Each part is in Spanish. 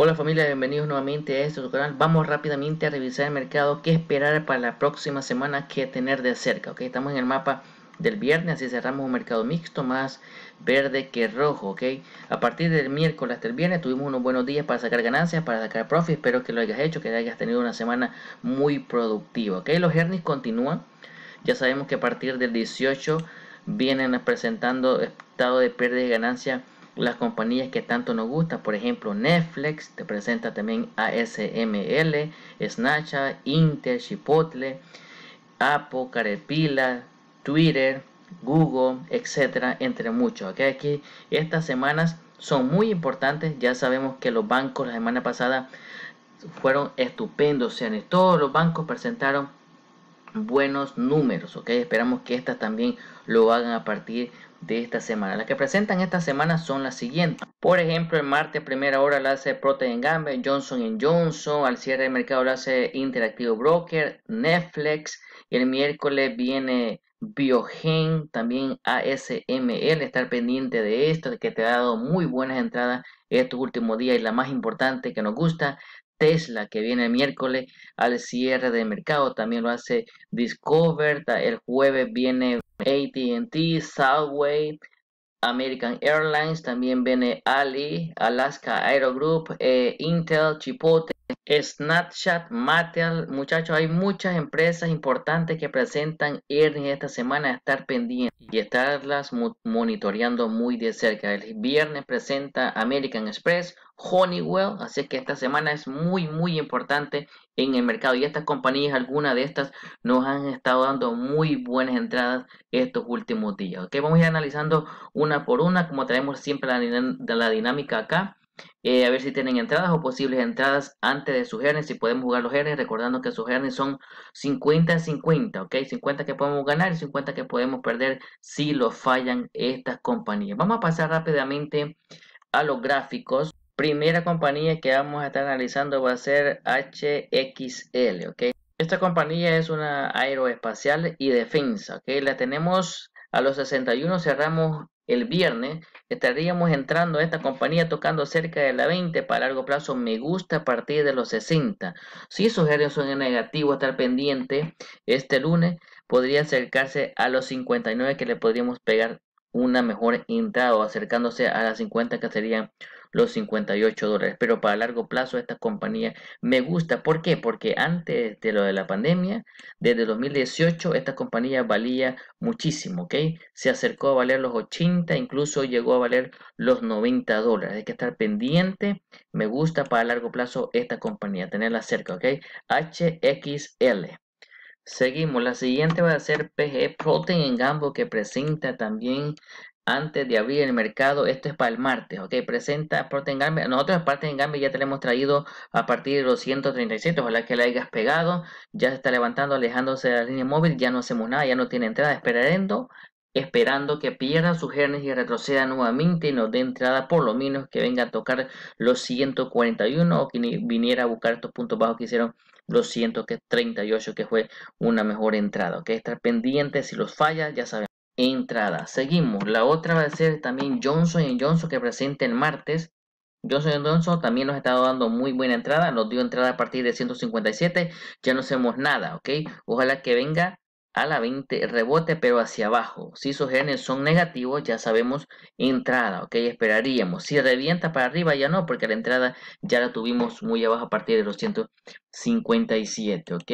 Hola familia, bienvenidos nuevamente a este canal. Vamos rápidamente a revisar el mercado, qué esperar para la próxima semana, qué tener de cerca. ¿ok? Estamos en el mapa del viernes así cerramos un mercado mixto más verde que rojo. ¿ok? A partir del miércoles hasta el viernes tuvimos unos buenos días para sacar ganancias, para sacar profit. Espero que lo hayas hecho, que hayas tenido una semana muy productiva. ¿ok? Los hernis continúan. Ya sabemos que a partir del 18 vienen presentando estado de pérdida de ganancias las compañías que tanto nos gustan, por ejemplo Netflix, te presenta también ASML, Snapchat, Intel, Chipotle, Apple, Carepila, Twitter, Google, etcétera, entre muchos. Ok, Aquí estas semanas son muy importantes, ya sabemos que los bancos la semana pasada fueron estupendos, o todos los bancos presentaron buenos números, ¿ok? Esperamos que estas también lo hagan a partir de esta semana. Las que presentan esta semana son las siguientes. Por ejemplo, el martes primera hora la hace Protein Gamble, Johnson Johnson, al cierre del mercado la hace Interactive Broker, Netflix, y el miércoles viene Biogen, también ASML, estar pendiente de esto, que te ha dado muy buenas entradas estos últimos días y la más importante que nos gusta, Tesla, que viene el miércoles al cierre de mercado. También lo hace Discover. El jueves viene ATT, Southway, American Airlines. También viene Ali, Alaska Aero Group, eh, Intel, Chipotle. Snapchat, Mattel, muchachos, hay muchas empresas importantes que presentan earnings esta semana, estar pendientes y estarlas monitoreando muy de cerca. El viernes presenta American Express, Honeywell, así que esta semana es muy muy importante en el mercado y estas compañías, algunas de estas nos han estado dando muy buenas entradas estos últimos días. Ok, vamos a ir analizando una por una, como traemos siempre la, dinámica acá. Eh, a ver si tienen entradas o posibles entradas antes de sus hernes. si podemos jugar los earnings, recordando que sus earnings son 50-50, ¿ok? 50 que podemos ganar y 50 que podemos perder si lo fallan estas compañías. Vamos a pasar rápidamente a los gráficos primera compañía que vamos a estar analizando va a ser HXL, ¿ok? Esta compañía es una aeroespacial y defensa, ¿ok? La tenemos a los 61, cerramos el viernes, estaríamos entrando a esta compañía tocando cerca de la 20 para largo plazo, me gusta a partir de los 60. Si esos áreas son negativo, estar pendiente este lunes, podría acercarse a los 59 que le podríamos pegar una mejor entrada o acercándose a las 50 que serían los 58 dólares. Pero para largo plazo esta compañía me gusta. ¿Por qué? Porque antes de lo de la pandemia, desde 2018, esta compañía valía muchísimo, ¿ok? Se acercó a valer los 80, incluso llegó a valer los 90 dólares. Hay que estar pendiente. Me gusta para largo plazo esta compañía, tenerla cerca, ¿ok? HXL. Seguimos, la siguiente va a ser PG Protein en Gambo que presenta también antes de abrir el mercado. Esto es para el martes, ¿ok? Presenta en Gamble. Nosotros en Protein ya tenemos traído a partir de los 137. Ojalá que la hayas pegado. Ya se está levantando, alejándose de la línea móvil. Ya no hacemos nada, ya no tiene entrada. Esperando, esperando que pierda sus genes y retroceda nuevamente y nos dé entrada. Por lo menos que venga a tocar los 141 o que viniera a buscar estos puntos bajos que hicieron los 138, que fue una mejor entrada. ¿Ok? Estar pendiente. Si los falla, ya sabemos entrada. Seguimos. La otra va a ser también Johnson Johnson que presenta el martes. Johnson Johnson también nos ha estado dando muy buena entrada. Nos dio entrada a partir de 157. Ya no hacemos nada, ¿ok? Ojalá que venga a la 20 rebote, pero hacia abajo. Si sus genes son negativos, ya sabemos entrada, ¿ok? Esperaríamos. Si revienta para arriba, ya no, porque la entrada ya la tuvimos muy abajo a partir de los 157, ¿ok?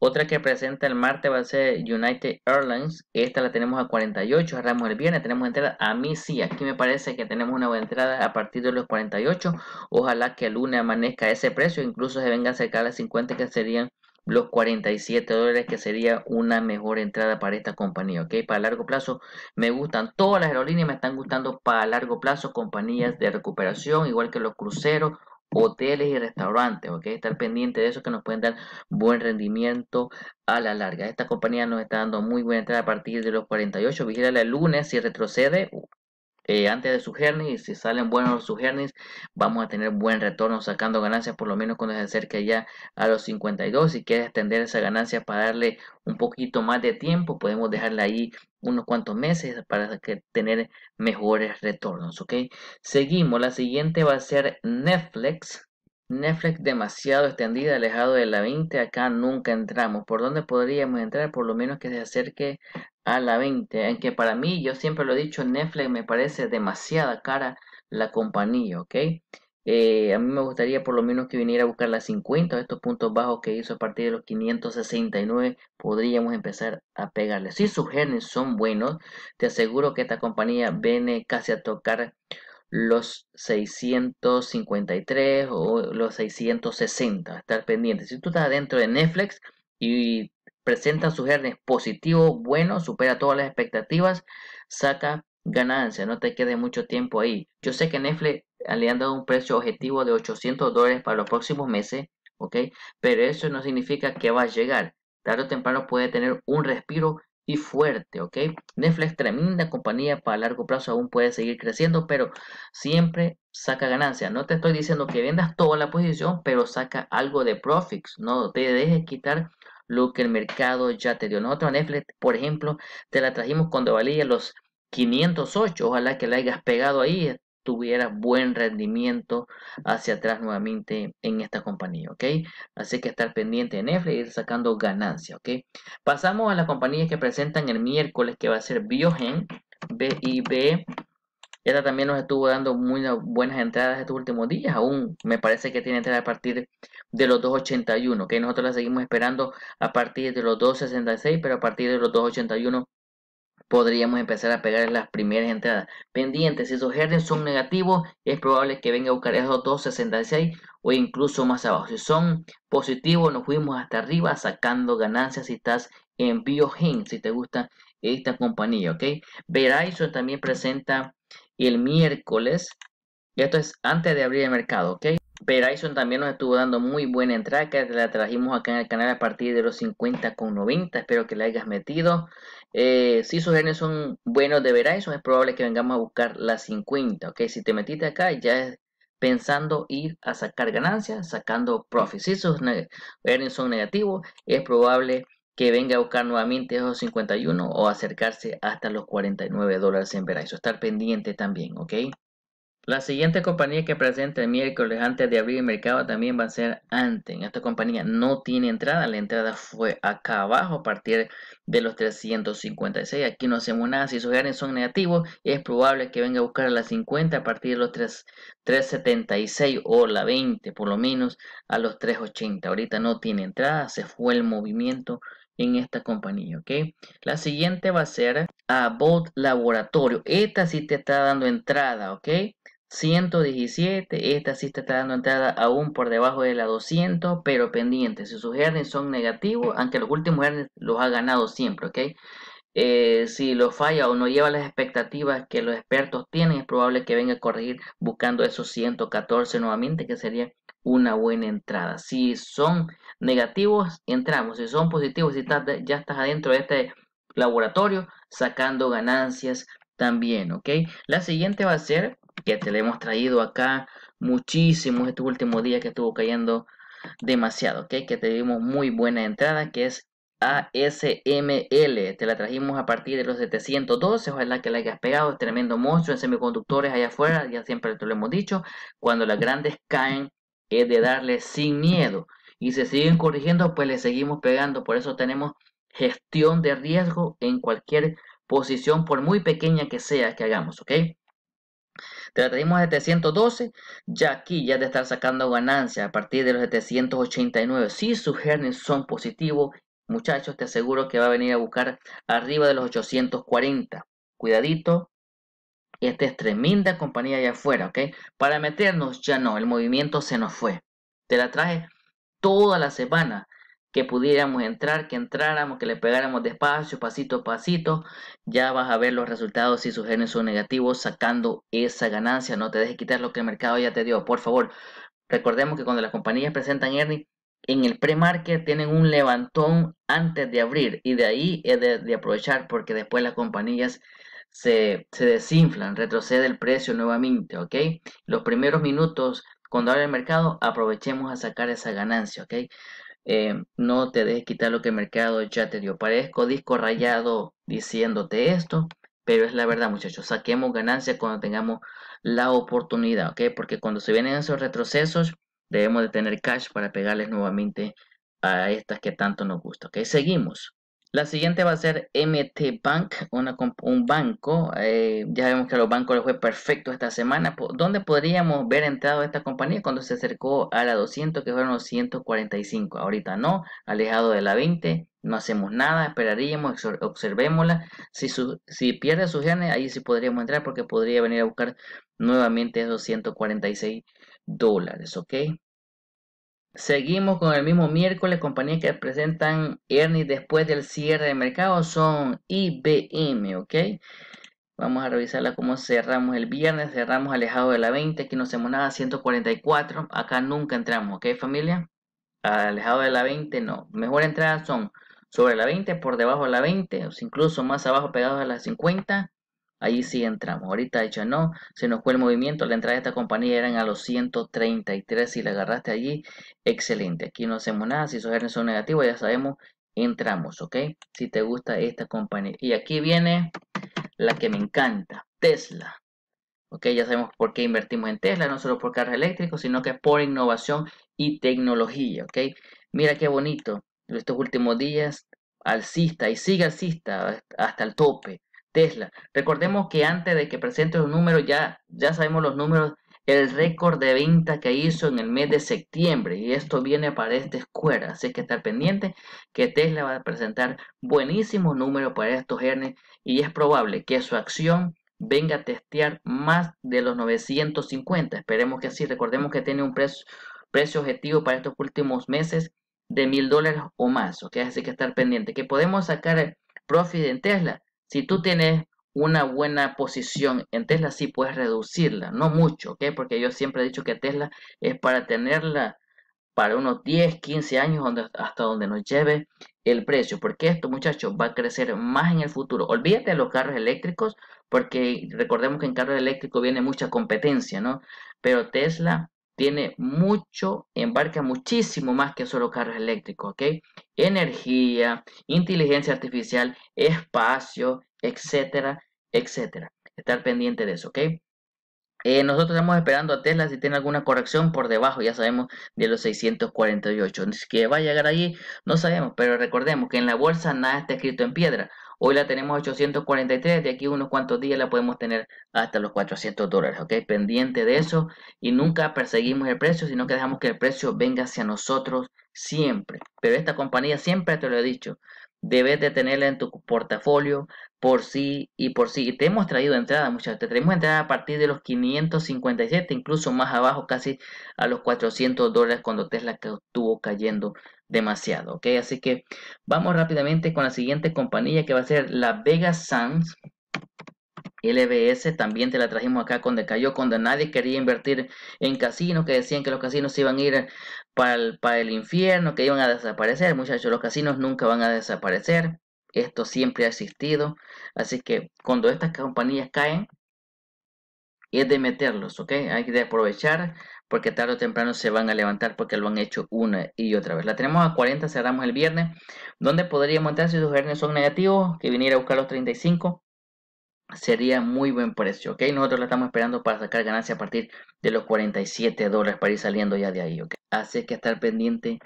Otra que presenta el martes va a ser United Airlines. Esta la tenemos a 48. Cerramos el viernes. Tenemos entrada a mí sí. Aquí me parece que tenemos una buena entrada a partir de los 48. Ojalá que el lunes amanezca ese precio. Incluso se venga cerca de las 50 que serían los 47 dólares que sería una mejor entrada para esta compañía, ¿ok? Para largo plazo me gustan todas las aerolíneas, me están gustando para largo plazo compañías de recuperación, igual que los cruceros hoteles y restaurantes, ¿ok? Estar pendiente de eso que nos pueden dar buen rendimiento a la larga. Esta compañía nos está dando muy buena entrada a partir de los 48. Vigila el lunes si retrocede. Eh, antes de su y si salen buenos sus earnings vamos a tener buen retorno sacando ganancias por lo menos cuando se acerque ya a los 52 si quieres extender esa ganancia para darle un poquito más de tiempo podemos dejarla ahí unos cuantos meses para que tener mejores retornos ok seguimos la siguiente va a ser Netflix Netflix demasiado extendida, alejado de la 20, acá nunca entramos. ¿Por dónde podríamos entrar? Por lo menos que se acerque a la 20. En que para mí, yo siempre lo he dicho, Netflix me parece demasiada cara la compañía, ¿ok? Eh, a mí me gustaría por lo menos que viniera a buscar la 50, estos puntos bajos que hizo a partir de los 569, podríamos empezar a pegarle. Si sus genes son buenos, te aseguro que esta compañía viene casi a tocar los 653 o los 660. Estar pendiente. Si tú estás dentro de Netflix y presenta su earnings positivo, bueno, supera todas las expectativas, saca ganancia, no te quede mucho tiempo ahí. Yo sé que Netflix le han dado un precio objetivo de 800 dólares para los próximos meses, ¿ok? Pero eso no significa que va a llegar. Tarde o temprano puede tener un respiro y fuerte, ¿ok? Netflix, tremenda compañía para largo plazo, aún puede seguir creciendo, pero siempre saca ganancia. No te estoy diciendo que vendas toda la posición, pero saca algo de profits. No te dejes quitar lo que el mercado ya te dio. Nosotros Netflix, por ejemplo, te la trajimos cuando valía los 508. Ojalá que la hayas pegado ahí tuviera buen rendimiento hacia atrás nuevamente en esta compañía, ¿ok? Así que estar pendiente en Netflix y ir sacando ganancias, ¿ok? Pasamos a las compañías que presentan el miércoles, que va a ser Biogen, B-I-B. Esta también nos estuvo dando muy buenas entradas estos últimos días. Aún me parece que tiene entrada a partir de los 2.81, que Nosotros la seguimos esperando a partir de los 2.66, pero a partir de los 2.81 podríamos empezar a pegar las primeras entradas. Pendientes, si esos hernias son negativos, es probable que venga a buscar esos 266 o incluso más abajo. Si son positivos, nos fuimos hasta arriba sacando ganancias si estás en biohin, si te gusta esta compañía, ¿ok? eso también presenta el miércoles, esto es antes de abrir el mercado, ¿ok? Verizon también nos estuvo dando muy buena entrada, que la trajimos acá en el canal a partir de los 50 con 90. Espero que la hayas metido. Eh, si sus genes son buenos de Verizon, es probable que vengamos a buscar las 50. Ok, si te metiste acá, ya es pensando ir a sacar ganancias, sacando profit. Si sus earnings son negativos, es probable que venga a buscar nuevamente esos 51 o acercarse hasta los 49 dólares en Verizon. Estar pendiente también, ¿ok? La siguiente compañía que presenta el miércoles antes de abrir el mercado también va a ser Anten. Esta compañía no tiene entrada, la entrada fue acá abajo a partir de los 356. Aquí no hacemos nada, si sus ganes son negativos es probable que venga a buscar a las 50 a partir de los 376 o la 20 por lo menos a los 380. Ahorita no tiene entrada, se fue el movimiento en esta compañía, ¿ok? La siguiente va a ser ah, Bot Laboratorio. Esta sí te está dando entrada, ¿ok? 117, esta sí está dando entrada aún por debajo de la 200, pero pendiente. Si sus earnings son negativos, aunque los últimos earnings los ha ganado siempre, ¿ok? Eh, si lo falla o no lleva las expectativas que los expertos tienen, es probable que venga a corregir buscando esos 114 nuevamente, que sería una buena entrada. Si son negativos, entramos. Si son positivos, si estás, ya estás adentro de este laboratorio, sacando ganancias también, ¿ok? La siguiente va a ser que te le hemos traído acá muchísimo este último día que estuvo cayendo demasiado, ¿ok? Que te dimos muy buena entrada, que es ASML. Te la trajimos a partir de los 712. Ojalá que la hayas pegado. Es tremendo monstruo en semiconductores allá afuera. Ya siempre te lo hemos dicho. Cuando las grandes caen, es de darle sin miedo. Y se siguen corrigiendo, pues le seguimos pegando. Por eso tenemos gestión de riesgo en cualquier posición, por muy pequeña que sea que hagamos, ¿ok? Te la traemos a 712, ya aquí ya de estar sacando ganancia a partir de los 789. Si sus son positivos, muchachos, te aseguro que va a venir a buscar arriba de los 840. Cuidadito, esta es tremenda compañía allá afuera, ¿ok? Para meternos ya no, el movimiento se nos fue. Te la traje toda la semana que pudiéramos entrar, que entráramos, que le pegáramos despacio, pasito a pasito, ya vas a ver los resultados si sus genes son negativos sacando esa ganancia. No te dejes quitar lo que el mercado ya te dio, por favor. Recordemos que cuando las compañías presentan earnings, en el pre-market tienen un levantón antes de abrir y de ahí es de, aprovechar porque después las compañías se, se desinflan, retrocede el precio nuevamente, ¿ok? Los primeros minutos cuando abre el mercado aprovechemos a sacar esa ganancia, ¿ok? Eh, no te dejes quitar lo que el mercado ya te dio. Parezco disco rayado diciéndote esto, pero es la verdad, muchachos. Saquemos ganancias cuando tengamos la oportunidad, ¿ok? Porque cuando se vienen esos retrocesos, debemos de tener cash para pegarles nuevamente a estas que tanto nos gusta, ¿ok? Seguimos. La siguiente va a ser MT Bank, un banco. Eh, ya vemos que a los bancos les fue perfecto esta semana. ¿Dónde podríamos ver entrado esta compañía cuando se acercó a la 200, que fueron los 145? Ahorita no, alejado de la 20, no hacemos nada, esperaríamos, observémosla. Si, si pierde sus genes, ahí sí podríamos entrar porque podría venir a buscar nuevamente esos 146 dólares, ¿ok? Seguimos con el mismo miércoles. Compañías que presentan earnings después del cierre de mercado son IBM, ¿ok? Vamos a revisarla cómo cerramos el viernes. Cerramos alejado de la 20. Aquí no hacemos nada. 144. Acá nunca entramos, ¿ok, familia? Alejado de la 20, no. Mejor entrada son sobre la 20, por debajo de la 20, incluso más abajo pegados a la 50 ahí sí entramos. Ahorita de hecho no, se nos fue el movimiento, la entrada de esta compañía eran a los 133, si la agarraste allí, excelente. Aquí no hacemos nada, si esos son negativos ya sabemos, entramos, ¿ok? Si te gusta esta compañía. Y aquí viene la que me encanta, Tesla. ¿Ok? Ya sabemos por qué invertimos en Tesla, no solo por carros eléctricos, sino que por innovación y tecnología, ¿ok? Mira qué bonito, estos últimos días alcista y sigue alcista hasta el tope. Tesla. Recordemos que antes de que presente los números, ya, ya sabemos los números, el récord de venta que hizo en el mes de septiembre. Y esto viene para esta escuela. Así que estar pendiente que Tesla va a presentar buenísimos números para estos earnings. Y es probable que su acción venga a testear más de los 950. Esperemos que así. Recordemos que tiene un precio, objetivo para estos últimos meses de mil dólares o más. que Así que estar pendiente. Que podemos sacar profit en Tesla si tú tienes una buena posición en Tesla, sí puedes reducirla, no mucho, ¿ok? Porque yo siempre he dicho que Tesla es para tenerla para unos 10, 15 años hasta donde nos lleve el precio, porque esto muchachos va a crecer más en el futuro. Olvídate de los carros eléctricos, porque recordemos que en carros eléctricos viene mucha competencia, ¿no? Pero Tesla tiene mucho, embarca muchísimo más que solo carros eléctricos, ¿ok? Energía, inteligencia artificial, espacio, etcétera, etcétera. Estar pendiente de eso, ¿ok? Eh, nosotros estamos esperando a Tesla si tiene alguna corrección por debajo, ya sabemos, de los 648. Que va a llegar allí, no sabemos, pero recordemos que en la bolsa nada está escrito en piedra. Hoy la tenemos 843, de aquí unos cuantos días la podemos tener hasta los 400 dólares, ¿ok? Pendiente de eso y nunca perseguimos el precio, sino que dejamos que el precio venga hacia nosotros siempre. Pero esta compañía siempre te lo he dicho, debes de tenerla en tu portafolio por sí y por sí. Y te hemos traído entrada, muchachos. Te traemos entrada a partir de los 557, incluso más abajo, casi a los 400 dólares cuando Tesla estuvo cayendo demasiado. ¿ok? Así que vamos rápidamente con la siguiente compañía que va a ser la Vegas Sands. LBS también te la trajimos acá cuando cayó, cuando nadie quería invertir en casinos, que decían que los casinos se iban a ir para el, infierno, que iban a desaparecer. Muchachos, los casinos nunca van a desaparecer. Esto siempre ha existido. Así que cuando estas compañías caen, es de meterlos, ¿ok? Hay que aprovechar porque tarde o temprano se van a levantar porque lo han hecho una y otra vez. La tenemos a 40, cerramos el viernes, donde podríamos entrar si sus viernes son negativos, que viniera a buscar los 35 sería muy buen precio, ¿ok? Nosotros la estamos esperando para sacar ganancia a partir de los 47 dólares para ir saliendo ya de ahí, ¿ok? Así que estar pendiente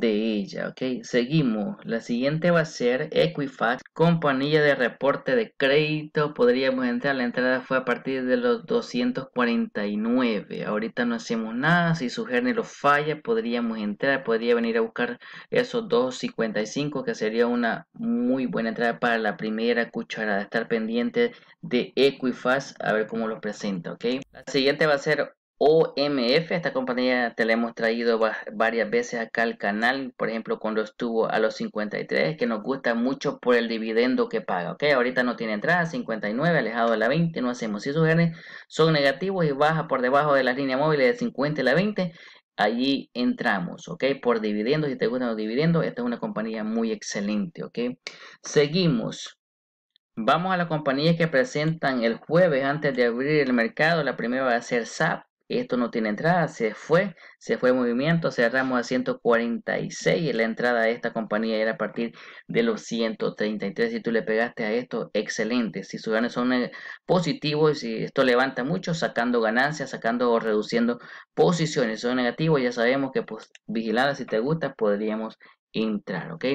de ella, ¿ok? Seguimos. La siguiente va a ser Equifax, compañía de reporte de crédito. Podríamos entrar, la entrada fue a partir de los 249. Ahorita no hacemos nada, si su lo falla, podríamos entrar, podría venir a buscar esos 255, que sería una muy buena entrada para la primera cucharada. Estar pendiente de Equifax, a ver cómo lo presenta, ¿ok? La siguiente va a ser OMF, esta compañía te la hemos traído varias veces acá al canal, por ejemplo cuando estuvo a los 53, que nos gusta mucho por el dividendo que paga, ok, ahorita no tiene entrada, 59, alejado de la 20, no hacemos, si sus genes son negativos y baja por debajo de la línea móvil de 50 y la 20, allí entramos, ok, por dividendos, si te gustan los dividendos, esta es una compañía muy excelente, ok, seguimos. Vamos a la compañía que presentan el jueves antes de abrir el mercado. La primera va a ser SAP, esto no tiene entrada, se fue, se fue movimiento, cerramos a 146 y la entrada de esta compañía era a partir de los 133. Si tú le pegaste a esto, excelente. Si sus ganes son eh, positivos, si esto levanta mucho, sacando ganancias, sacando o reduciendo posiciones. son negativos, ya sabemos que pues vigilada si te gusta, podríamos entrar, ¿ok?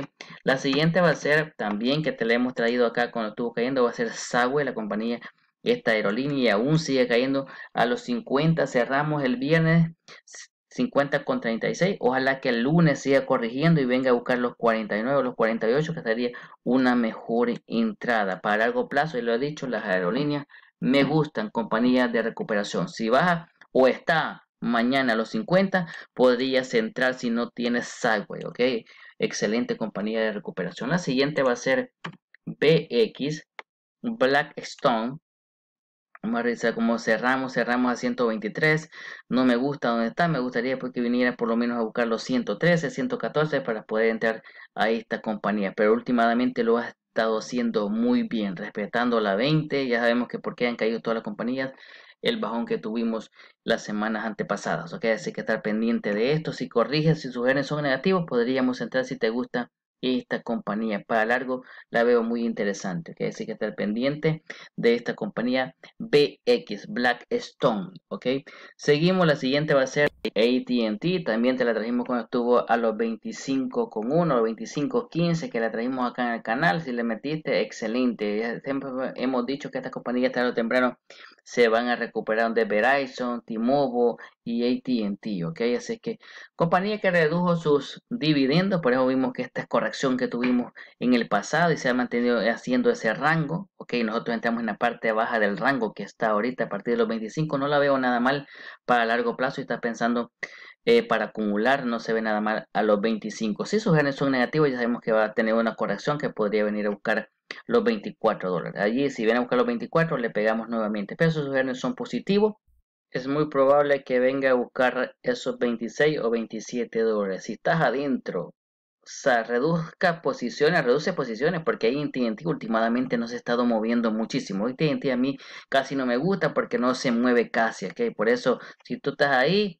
La siguiente va a ser también que te la hemos traído acá cuando estuvo cayendo, va a ser Sagüe, la compañía esta aerolínea aún sigue cayendo a los 50, cerramos el viernes 50 con 36. Ojalá que el lunes siga corrigiendo y venga a buscar los 49 o los 48, que sería una mejor entrada. Para largo plazo, y lo he dicho, las aerolíneas me gustan, compañías de recuperación. Si baja o está mañana a los 50, podrías entrar si no tienes sideway, ¿ok? Excelente compañía de recuperación. La siguiente va a ser BX Blackstone Vamos a cómo cerramos. Cerramos a 123. No me gusta dónde está. Me gustaría porque pues viniera por lo menos a buscar los 113, 114 para poder entrar a esta compañía. Pero últimamente lo ha estado haciendo muy bien, respetando la 20. Ya sabemos que por qué han caído todas las compañías el bajón que tuvimos las semanas antepasadas. Ok, así que estar pendiente de esto. Si corriges, si genes son negativos, podríamos entrar si te gusta esta compañía. Para largo la veo muy interesante. que decir que estar pendiente de esta compañía BX, Blackstone. ¿ok? Seguimos, la siguiente va a ser ATT. También te la trajimos cuando estuvo a los 25,1 o 25,15 que la trajimos acá en el canal. Si le metiste, excelente. Siempre hemos dicho que esta compañía a lo temprano se van a recuperar de Verizon, t y AT&T, ¿ok? Así que compañía que redujo sus dividendos, por eso vimos que esta es corrección que tuvimos en el pasado y se ha mantenido haciendo ese rango, ¿ok? Nosotros entramos en la parte baja del rango que está ahorita a partir de los 25, no la veo nada mal para largo plazo y está pensando eh, para acumular no se ve nada mal a los 25. Si sus genes son negativos, ya sabemos que va a tener una corrección que podría venir a buscar los 24 dólares. Allí, si viene a buscar los 24, le pegamos nuevamente. Pero sus viernes son positivos. Es muy probable que venga a buscar esos 26 o 27 dólares. Si estás adentro, se reduzca posiciones, reduce posiciones, porque ahí en TNT últimamente no se ha estado moviendo muchísimo. Hoy a mí casi no me gusta porque no se mueve casi, Por eso, si tú estás ahí,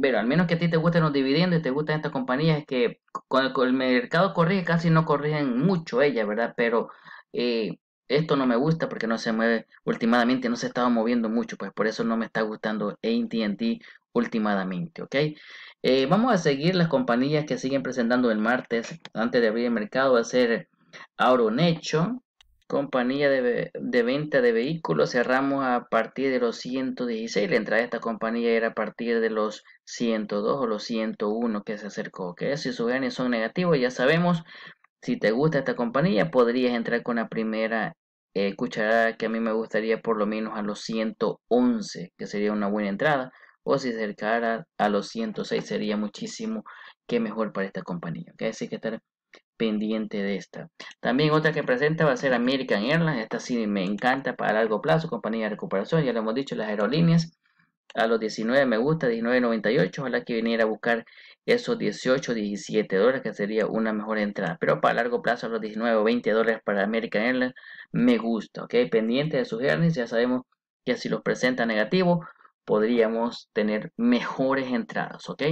pero al menos que a ti te gusten los dividendos y te gustan estas compañías que con el, el mercado corrige, casi no corrigen mucho ellas, ¿verdad? Pero eh, esto no me gusta porque no se mueve, últimamente no se estaba moviendo mucho, pues por eso no me está gustando ATT últimamente, ¿ok? Eh, vamos a seguir las compañías que siguen presentando el martes, antes de abrir el mercado, va a ser Auronecho, compañía de, de, venta de vehículos, cerramos a partir de los 116, la entrada de esta compañía era a partir de los 102 o los 101 que se acercó, ¿ok? Si sus ganes son negativos, ya sabemos, si te gusta esta compañía, podrías entrar con la primera eh, cucharada que a mí me gustaría por lo menos a los 111, que sería una buena entrada. O si se acercara a los 106, sería muchísimo que mejor para esta compañía. Así que estar pendiente de esta. También otra que presenta va a ser American Airlines. Esta sí me encanta para largo plazo, compañía de recuperación. Ya lo hemos dicho, las aerolíneas. A los 19 me gusta, 19.98. Ojalá que viniera a buscar esos 18, 17 dólares, que sería una mejor entrada. Pero para largo plazo, los 19 o 20 dólares para American Airlines me gusta, ¿ok? Pendiente de sus earnings, ya sabemos que si los presenta negativo, podríamos tener mejores entradas, ¿ok?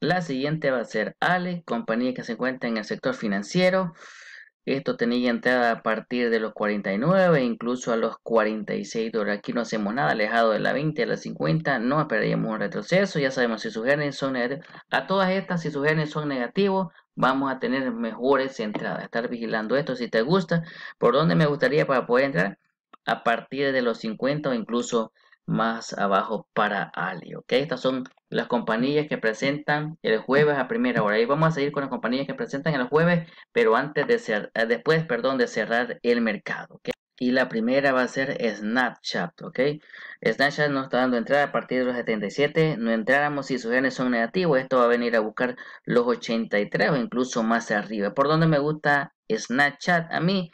La siguiente va a ser Ale, compañía que se encuentra en el sector financiero. Esto tenía entrada a partir de los 49, incluso a los 46 dólares. Aquí no hacemos nada, alejado de la 20, a la 50, no esperaríamos un retroceso. Ya sabemos si sus genes son negativos. A todas estas, si sus genes son negativos, vamos a tener mejores entradas. Estar vigilando esto si te gusta. ¿Por dónde me gustaría para poder entrar? A partir de los 50 o incluso más abajo para Ali, ¿ok? Estas son las compañías que presentan el jueves a primera hora. Y vamos a seguir con las compañías que presentan el jueves, pero antes de cerrar, eh, después, perdón, de cerrar el mercado, Y la primera va a ser Snapchat, ¿ok? Snapchat nos está dando entrada a partir de los 77. No entráramos si sus genes son negativos. Esto va a venir a buscar los 83 o incluso más arriba. ¿Por donde me gusta Snapchat? A mí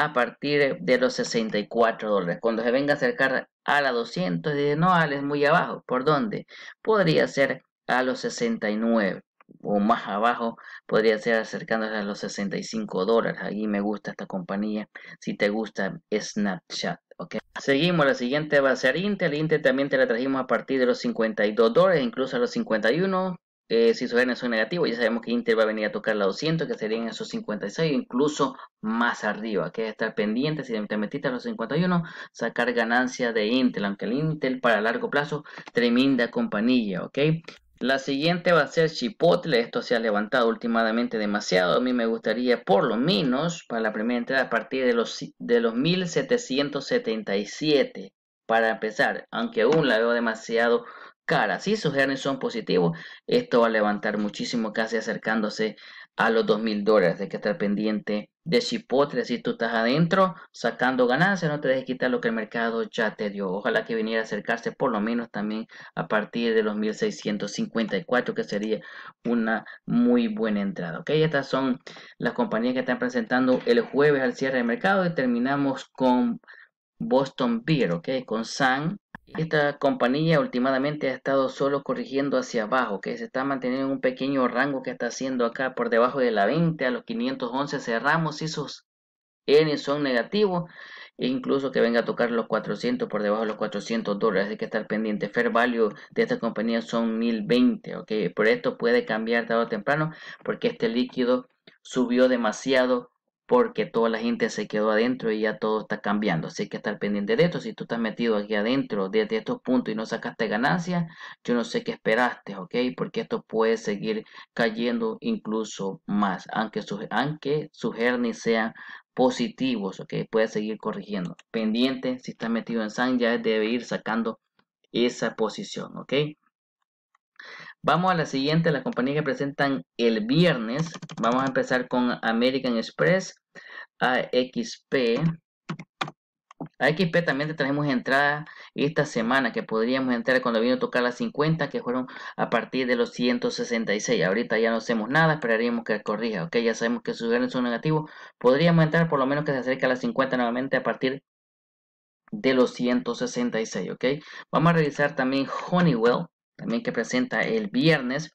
a partir de los 64 dólares. Cuando se venga a acercar a la 200, dice, no, es muy abajo. ¿Por dónde? Podría ser a los 69 o más abajo, podría ser acercándose a los 65 dólares. Ahí me gusta esta compañía. Si te gusta Snapchat. ok Seguimos, la siguiente va a ser Intel. Intel también te la trajimos a partir de los 52 dólares, incluso a los 51. Eh, si su n es ya sabemos que Intel va a venir a tocar la 200, que serían esos 56, incluso más arriba. Hay que estar pendiente, si te metiste a los 51, sacar ganancia de Intel, aunque el Intel para largo plazo, tremenda compañía, ¿ok? La siguiente va a ser Chipotle. Esto se ha levantado últimamente demasiado. A mí me gustaría por lo menos para la primera entrada a partir de los, de los 1777 para empezar. Aunque aún la veo demasiado cara. Si sus earnings son positivos, esto va a levantar muchísimo, casi acercándose a los 2.000 dólares. Hay que estar pendiente de Chipotle si tú estás adentro sacando ganancias, no te dejes quitar lo que el mercado ya te dio. Ojalá que viniera a acercarse por lo menos también a partir de los 1654, que sería una muy buena entrada. Ok, estas son las compañías que están presentando el jueves al cierre del mercado y terminamos con Boston Beer, ok, con San esta compañía últimamente ha estado solo corrigiendo hacia abajo, que se está manteniendo en un pequeño rango que está haciendo acá por debajo de la 20 a los 511 cerramos y sus N son negativos e incluso que venga a tocar los 400 por debajo de los 400 dólares, hay que estar pendiente. Fair value de esta compañía son 1020, ok, pero esto puede cambiar tarde o temprano porque este líquido subió demasiado porque toda la gente se quedó adentro y ya todo está cambiando. Así que estar pendiente de esto. Si tú estás metido aquí adentro desde estos puntos y no sacaste ganancia. yo no sé qué esperaste, ¿ok? Porque esto puede seguir cayendo incluso más, aunque, su, aunque sus positivo, sean positivos, ¿ok? Puede seguir corrigiendo. Pendiente, si estás metido en SAN, ya debe ir sacando esa posición, ¿ok? Vamos a la siguiente, la compañía que presentan el viernes. Vamos a empezar con American Express, AXP. AXP también tenemos entrada esta semana que podríamos entrar cuando vino a tocar las 50 que fueron a partir de los 166. Ahorita ya no hacemos nada, esperaríamos que corrija, ok, ya sabemos que sus viernes son negativos. Podríamos entrar por lo menos que se acerque a las 50 nuevamente a partir de los 166, ok. Vamos a revisar también Honeywell también que presenta el viernes.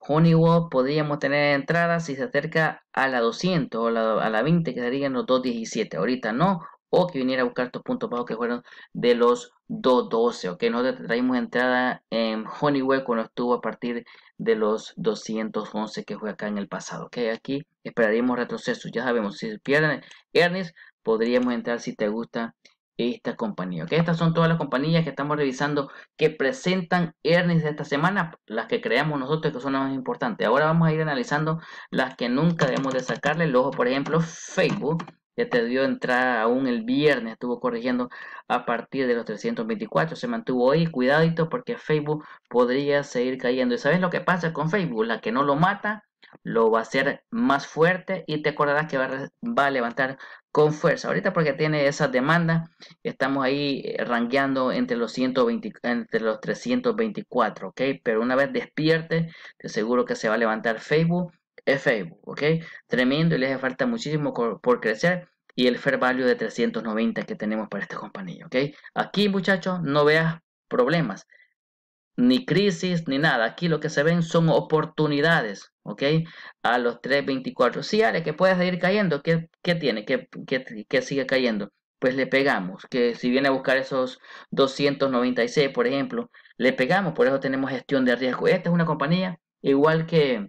Honeywell podríamos tener entrada si se acerca a la 200 o a la 20, que los 217. Ahorita no, o que viniera a buscar estos puntos bajos que fueron de los 212. Ok, nosotros traímos entrada en Honeywell cuando estuvo a partir de los 211 que fue acá en el pasado. Ok, aquí esperaríamos retrocesos. Ya sabemos, si pierden Ernest, podríamos entrar si te gusta esta compañía. que Estas son todas las compañías que estamos revisando que presentan earnings de esta semana, las que creamos nosotros que son las más importantes. Ahora vamos a ir analizando las que nunca debemos de sacarle el ojo, por ejemplo, Facebook. que te dio entrada aún el viernes, estuvo corrigiendo a partir de los 324, se mantuvo hoy, cuidadito porque Facebook podría seguir cayendo. ¿Y sabes lo que pasa con Facebook? La que no lo mata, lo va a hacer más fuerte y te acordarás que va a, levantar con fuerza. Ahorita porque tiene esa demanda, estamos ahí eh, rankeando entre los, entre los 324, ¿ok? Pero una vez despierte, te seguro que se va a levantar Facebook, es Facebook, ¿ok? Tremendo y le hace falta muchísimo por crecer y el fair value de 390 que tenemos para esta compañía, ¿ok? Aquí, muchachos, no veas problemas, ni crisis, ni nada. Aquí lo que se ven son oportunidades, ¿ok? A los 3.24. Si sí, Ale, que puede seguir cayendo, ¿qué, tiene? ¿Qué, ¿Qué, qué, sigue cayendo? Pues le pegamos, que si viene a buscar esos 296, por ejemplo, le pegamos, por eso tenemos gestión de riesgo. Esta es una compañía igual que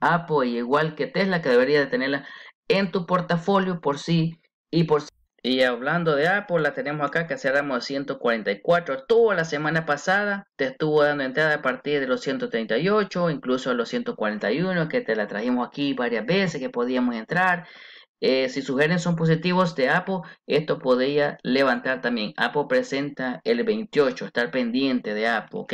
Apple y igual que Tesla que debería de tenerla en tu portafolio por sí y por sí. Y hablando de Apple, la tenemos acá que cerramos a 144. Toda la semana pasada te estuvo dando entrada a partir de los 138, incluso a los 141, que te la trajimos aquí varias veces, que podíamos entrar. Eh, si si genes son positivos de Apple, esto podría levantar también. Apple presenta el 28, estar pendiente de Apple, ¿ok?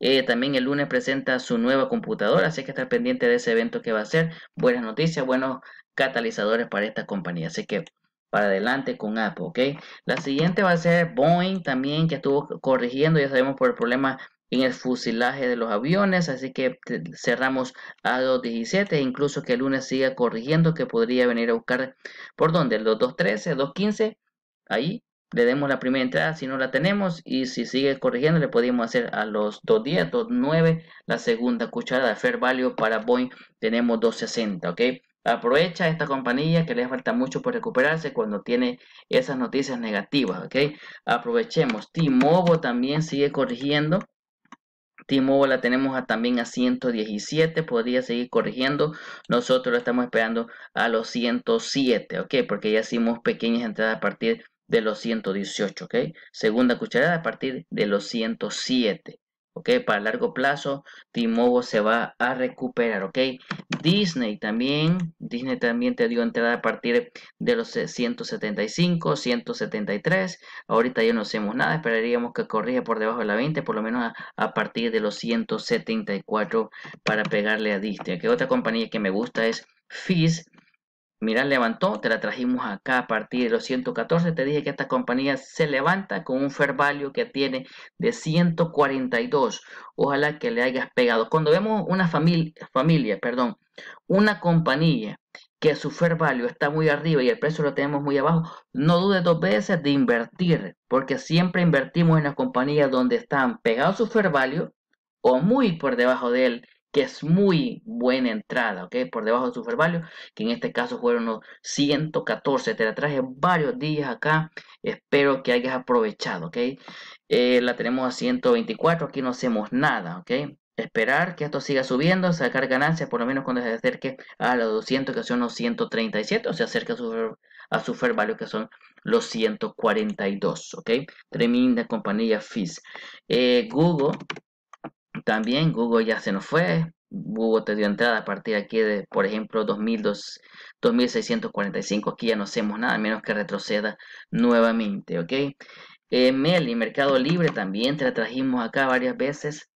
Eh, también el lunes presenta su nueva computadora, así que estar pendiente de ese evento que va a ser. Buenas noticias, buenos catalizadores para esta compañía. Así que para adelante con Apple, ¿ok? La siguiente va a ser Boeing también, que estuvo corrigiendo, ya sabemos por el problema en el fusilaje de los aviones, así que cerramos a 217, e incluso que el lunes siga corrigiendo, que podría venir a buscar, ¿por donde, Los 213, 215, ahí le demos la primera entrada si no la tenemos y si sigue corrigiendo le podemos hacer a los 210, 29 la segunda cucharada fair value para Boeing tenemos 260 ok Aprovecha esta compañía que le falta mucho por recuperarse cuando tiene esas noticias negativas, ¿ok? Aprovechemos. t también sigue corrigiendo. t la tenemos a, también a 117, podría seguir corrigiendo. Nosotros lo estamos esperando a los 107, ¿ok? Porque ya hicimos pequeñas entradas a partir de los 118, ¿ok? Segunda cucharada a partir de los 107. ¿ok? Para largo plazo, Timobo se va a recuperar, ¿ok? Disney también. Disney también te dio entrada a partir de los 175, eh, 173. Ahorita ya no hacemos nada. Esperaríamos que corrija por debajo de la 20, por lo menos a, partir de los 174 para pegarle a Disney. Que otra compañía que me gusta es Fizz. Mira, levantó, te la trajimos acá a partir de los 114. Te dije que esta compañía se levanta con un fair value que tiene de 142. Ojalá que le hayas pegado. Cuando vemos una familia, familia, perdón, una compañía que su fair value está muy arriba y el precio lo tenemos muy abajo, no dude dos veces de invertir, porque siempre invertimos en las compañías donde están pegados su fair value o muy por debajo de él, que es muy buena entrada, ¿ok? Por debajo de su fair value, que en este caso fueron unos 114, te la traje varios días acá, espero que hayas aprovechado, ¿ok? Eh, la tenemos a 124, aquí no hacemos nada, ¿ok? esperar que esto siga subiendo, sacar ganancias por lo menos cuando se acerque a los 200 que son los 137 o se acerque a su, a que son los 142, ¿ok? Tremenda compañía FIS. Eh, Google, también Google ya se nos fue. Google te dio entrada a partir de aquí de, por ejemplo, 2002, 2645. Aquí ya no hacemos nada, menos que retroceda nuevamente, ¿ok? Eh, Meli, Mercado Libre, también te la trajimos acá varias veces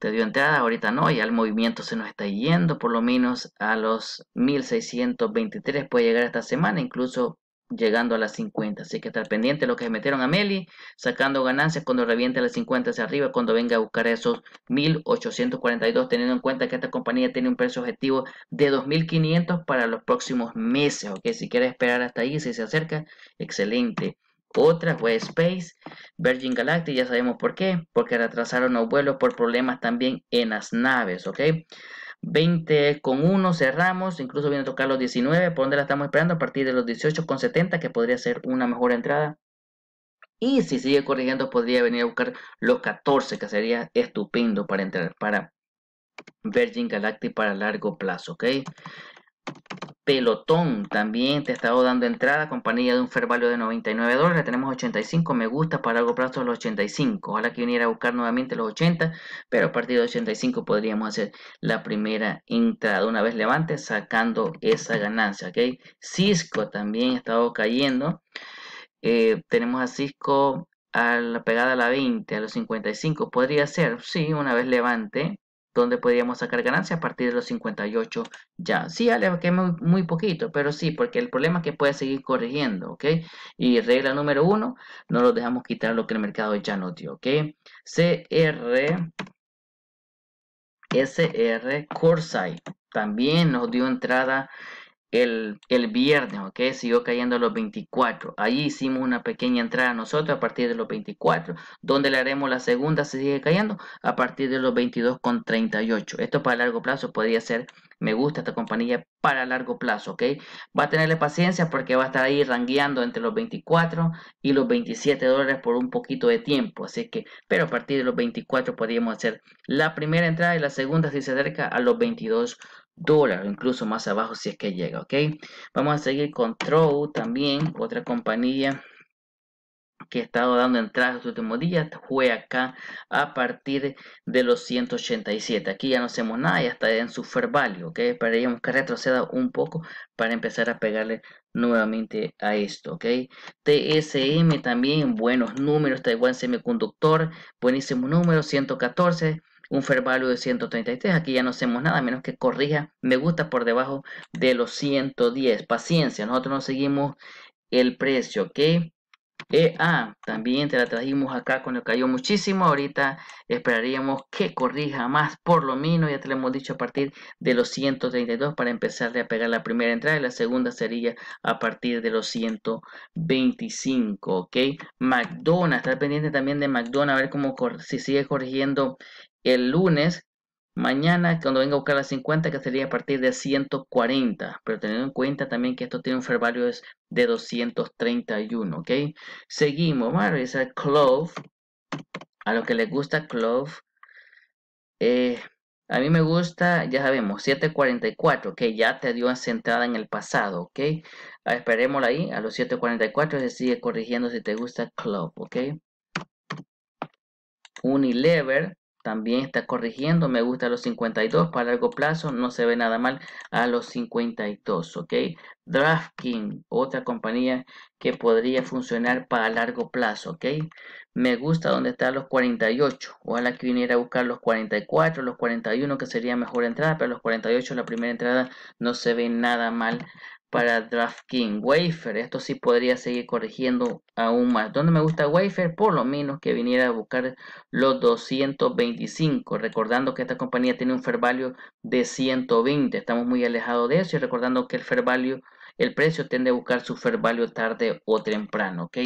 te dio entrada, ahorita no, ya el movimiento se nos está yendo, por lo menos a los 1623 puede llegar esta semana, incluso llegando a las 50. Así que estar pendiente de lo que se metieron a Meli, sacando ganancias cuando reviente a las 50 hacia arriba, cuando venga a buscar esos 1842, teniendo en cuenta que esta compañía tiene un precio objetivo de 2500 para los próximos meses. ¿ok? Si quieres esperar hasta ahí, si se acerca, excelente. Otra fue Space, Virgin Galactic, ya sabemos por qué, porque retrasaron los vuelos por problemas también en las naves, ¿ok? 20 con 1 cerramos, incluso viene a tocar los 19, por dónde la estamos esperando a partir de los 18 con 70, que podría ser una mejor entrada. Y si sigue corrigiendo, podría venir a buscar los 14, que sería estupendo para entrar, para Virgin Galactic para largo plazo, ¿ok? Pelotón también te ha estado dando entrada, compañía de un fair value de 99 dólares, tenemos 85 me gusta, para largo plazo los 85, ojalá que viniera a buscar nuevamente los 80, pero a partir de 85 podríamos hacer la primera entrada, una vez levante sacando esa ganancia, ok, Cisco también ha estado cayendo, eh, tenemos a Cisco a la pegada a la 20, a los 55, podría ser, sí, una vez levante, donde podríamos sacar ganancia a partir de los 58 ya. Sí, ya le muy, muy poquito, pero sí, porque el problema es que puede seguir corrigiendo, ¿ok? Y regla número uno, no nos dejamos quitar lo que el mercado ya nos dio, ¿ok? CR, SR, Corsair, también nos dio entrada el, viernes, ¿ok? Siguió cayendo a los 24. Ahí hicimos una pequeña entrada nosotros a partir de los 24, donde le haremos la segunda, se sigue cayendo a partir de los 22,38. Esto para largo plazo podría ser, me gusta esta compañía para largo plazo, ¿ok? Va a tenerle paciencia porque va a estar ahí rangueando entre los 24 y los 27 dólares por un poquito de tiempo, así que, pero a partir de los 24 podríamos hacer la primera entrada y la segunda si se acerca a los 22 dólar, incluso más abajo si es que llega, ¿ok? Vamos a seguir con también, otra compañía que ha estado dando entradas los últimos días, fue acá a partir de los 187. Aquí ya no hacemos nada, ya está en su fair value, ¿ok? que retroceda un poco para empezar a pegarle nuevamente a esto, ¿ok? TSM también, buenos números, Taiwan Semiconductor, buenísimo número 114 un fair value de 133. Aquí ya no hacemos nada, a menos que corrija me gusta por debajo de los 110. Paciencia, nosotros no seguimos el precio, ¿ok? EA, también te la trajimos acá cuando cayó muchísimo. Ahorita esperaríamos que corrija más, por lo menos ya te lo hemos dicho a partir de los 132 para empezarle a pegar la primera entrada y la segunda sería a partir de los 125, ¿ok? McDonald's, estar pendiente también de McDonald's a ver cómo si sigue corrigiendo el lunes, mañana, cuando venga a buscar las 50, que sería a partir de 140. Pero teniendo en cuenta también que esto tiene un fair value de 231, ¿ok? Seguimos, vamos a Clove. A los que les gusta Clove, eh, a mí me gusta, ya sabemos, 744, que ya te dio entrada en el pasado, ¿ok? Esperemos ahí, a los 744 se sigue corrigiendo si te gusta Club, ¿ok? Unilever, también está corrigiendo, me gusta los 52, para largo plazo no se ve nada mal a los 52, ¿ok? DraftKings, otra compañía que podría funcionar para largo plazo, ¿ok? Me gusta donde están los 48, ojalá que viniera a buscar los 44, los 41 que sería mejor entrada, pero los 48 la primera entrada no se ve nada mal para DraftKings. Wafer, esto sí podría seguir corrigiendo aún más. donde me gusta Wafer? Por lo menos que viniera a buscar los 225. Recordando que esta compañía tiene un fair value de 120. Estamos muy alejados de eso y recordando que el fair value el precio tiende a buscar su fair value tarde o temprano, ¿ok?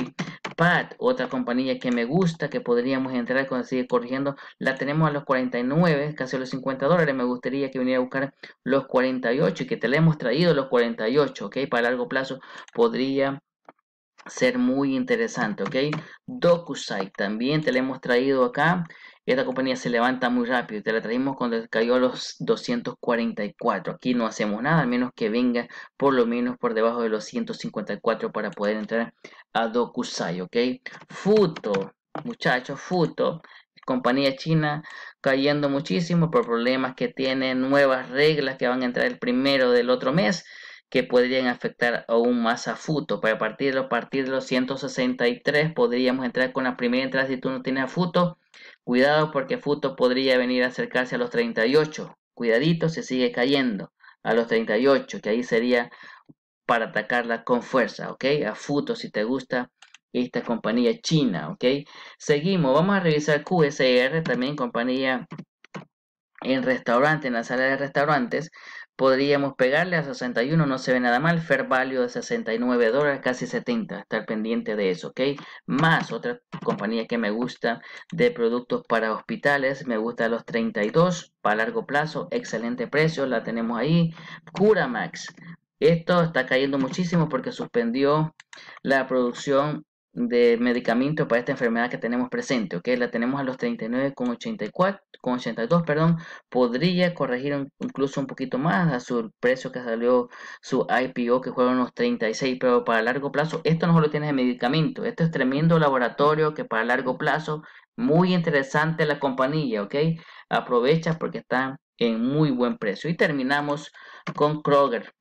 PAT, otra compañía que me gusta, que podríamos entrar cuando sigue corrigiendo, la tenemos a los 49, casi a los 50 dólares, me gustaría que viniera a buscar los 48 y que te le hemos traído los 48, ¿ok? Para largo plazo podría ser muy interesante, ¿ok? DocuSite también te le hemos traído acá esta compañía se levanta muy rápido. Te la traímos cuando cayó a los 244. Aquí no hacemos nada, a menos que venga por lo menos por debajo de los 154 para poder entrar a Dokusai, ¿ok? Futo, muchachos, Futo compañía china cayendo muchísimo por problemas que tiene, nuevas reglas que van a entrar el primero del otro mes que podrían afectar aún más a Futo. Para partir, a partir de los 163 podríamos entrar con la primera entrada si tú no tienes a Futo. Cuidado porque Futo podría venir a acercarse a los 38. Cuidadito, se sigue cayendo a los 38, que ahí sería para atacarla con fuerza, ¿ok? A Futo si te gusta esta compañía china, ¿ok? Seguimos, vamos a revisar QSR, también compañía en restaurante, en la sala de restaurantes. Podríamos pegarle a 61, no se ve nada mal. Fair value de 69 dólares, casi 70. Estar pendiente de eso, ¿ok? Más otra compañía que me gusta de productos para hospitales. Me gusta los 32 para largo plazo. Excelente precio, la tenemos ahí. Curamax. Esto está cayendo muchísimo porque suspendió la producción de medicamento para esta enfermedad que tenemos presente, ¿ok? La tenemos a los 39,84, con 82, perdón, podría corregir incluso un poquito más a su precio que salió su IPO que fue unos 36, pero para largo plazo, esto no solo tiene de medicamento, esto es tremendo laboratorio que para largo plazo, muy interesante la compañía, ¿ok? Aprovecha porque está en muy buen precio. Y terminamos con Kroger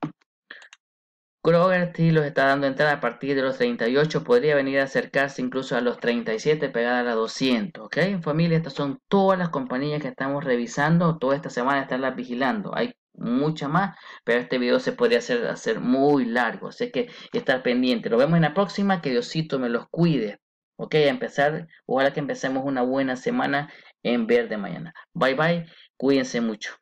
sí los está dando entrada a partir de los 38, podría venir a acercarse incluso a los 37, pegada a la 200, ¿ok? En familia, estas son todas las compañías que estamos revisando, toda esta semana estarlas vigilando. Hay mucha más, pero este video se podría hacer, hacer muy largo, así que estar pendiente. Lo vemos en la próxima, que Diosito me los cuide, ¿ok? A empezar, ojalá que empecemos una buena semana en verde mañana. Bye bye, cuídense mucho.